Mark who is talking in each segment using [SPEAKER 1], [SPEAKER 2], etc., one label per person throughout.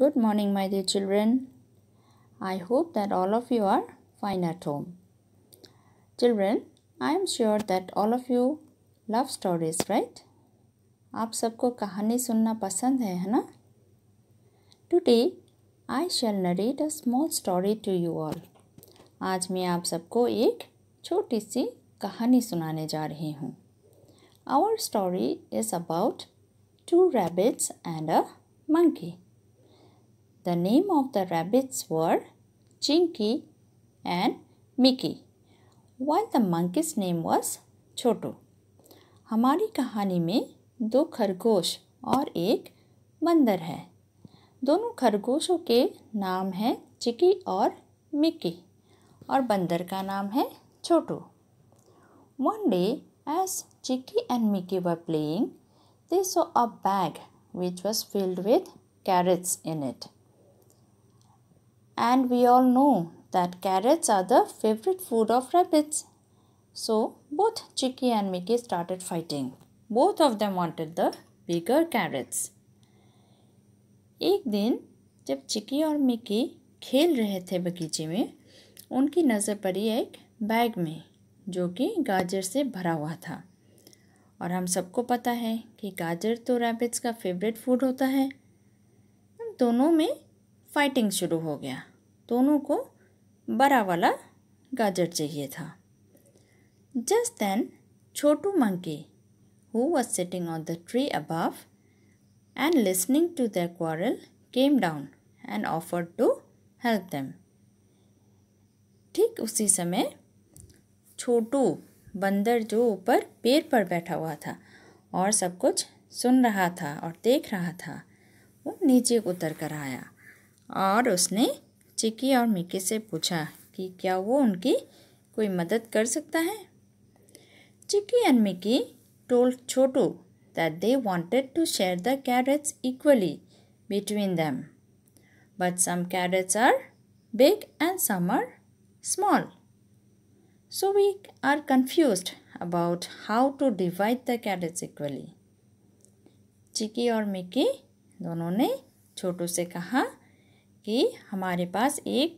[SPEAKER 1] Good morning, my dear children. I hope that all of you are fine at home. Children, I am sure that all of you love stories, right? आप सबको कहानी सुनना पसंद है है ना today I shall narrate a small story to you all आज मैं आप सबको एक छोटी सी कहानी सुनाने जा रही हूँ our story is about two rabbits and a monkey The name of the rabbits were Chinky and Mickey, while the monkey's name was Choto. हमारी कहानी में दो खरगोश और एक बंदर है दोनों खरगोशों के नाम हैं चिकी और मिकी और बंदर का नाम है Chhotu one day as Chiki and Miki were playing they saw a bag which was filled with carrots in it And we all know that carrots are the favorite food of rabbits. So both Chicky and Mickey started fighting. Both of them wanted the bigger carrots. ek din jab chicky aur mickey khel rahe the bagiche mein unki nazar padi ek bag mein jo ki gajar se bhara hua tha और हम सबको पता है कि गाजर तो rabbits का favourite food होता है दोनों में फाइटिंग शुरू हो गया दोनों को बड़ा वाला गाजर चाहिए था just then Chhotu monkey who was sitting on the tree above and listening to the quarrel came down and offer to help them ठीक उसी समय छोटू बंदर जो ऊपर पेड़ पर बैठा हुआ था और सब कुछ सुन रहा था और देख रहा था वो नीचे उतर कर आया और उसने चिकी और मिकी से पूछा कि क्या वो उनकी कोई मदद कर सकता है Chiki and Miki told Chhotu that they wanted to share the carrots equally between them but some carrots are big and some are small so we are confuse about how to divide the carrots equally Chiki और मिकी दोनों ने छोटू से कहा कि हमारे पास एक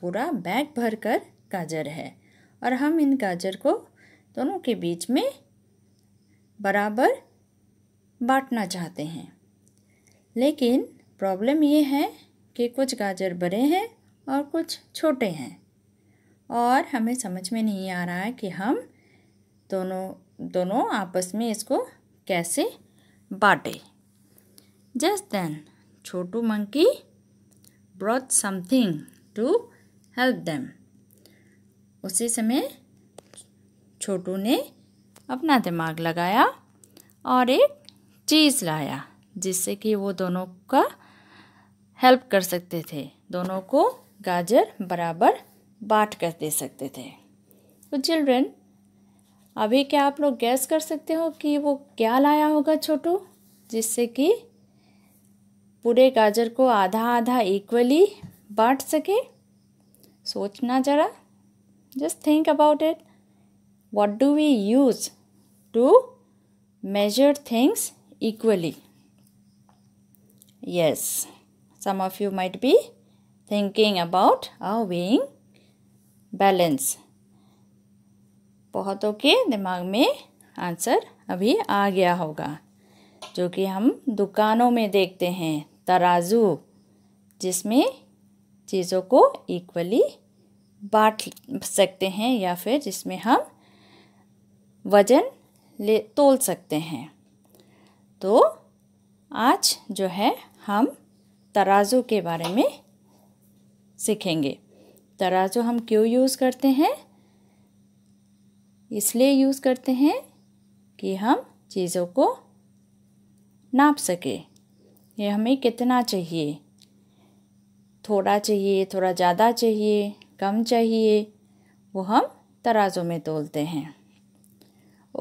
[SPEAKER 1] पूरा bag भर कर गाजर है और हम इन गाजर को दोनों के बीच में बराबर बांटना चाहते हैं लेकिन प्रॉब्लम ये है कि कुछ गाजर बड़े हैं और कुछ छोटे हैं और हमें समझ में नहीं आ रहा है कि हम दोनों दोनों आपस में इसको कैसे बांटें just then Chhotu monkey brought something to help them उसी समय छोटू ने अपना दिमाग लगाया और एक चीज़ लाया जिससे कि वो दोनों का हेल्प कर सकते थे दोनों को गाजर बराबर बांट कर दे सकते थे तो चिल्ड्रेन अभी क्या आप लोग गैस कर सकते हो कि वो क्या लाया होगा छोटू जिससे कि पूरे गाजर को आधा आधा इक्वली बांट सके सोचना जरा just think about it what do we use to measure things equally yes some of you might be thinking about a weighing balance बहुतों के दिमाग में आंसर अभी आ गया होगा जो कि हम दुकानों में देखते हैं तराजू जिसमें चीज़ों को इक्वली बांट सकते हैं या फिर जिसमें हम वज़न ले तोल सकते हैं तो आज जो है हम तराजू के बारे में सीखेंगे तराजू हम क्यों यूज़ करते हैं इसलिए यूज़ करते हैं कि हम चीज़ों को नाप सकें ये हमें कितना चाहिए थोड़ा चाहिए थोड़ा ज़्यादा चाहिए कम चाहिए वो हम तराजों में तोलते हैं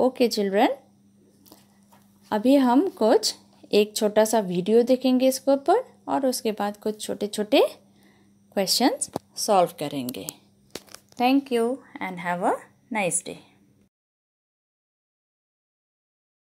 [SPEAKER 1] ओके चिल्ड्रन अभी हम कुछ एक छोटा सा वीडियो देखेंगे इसके ऊपर और उसके बाद कुछ छोटे छोटे क्वेश्चंस सॉल्व करेंगे thank you and have a nice day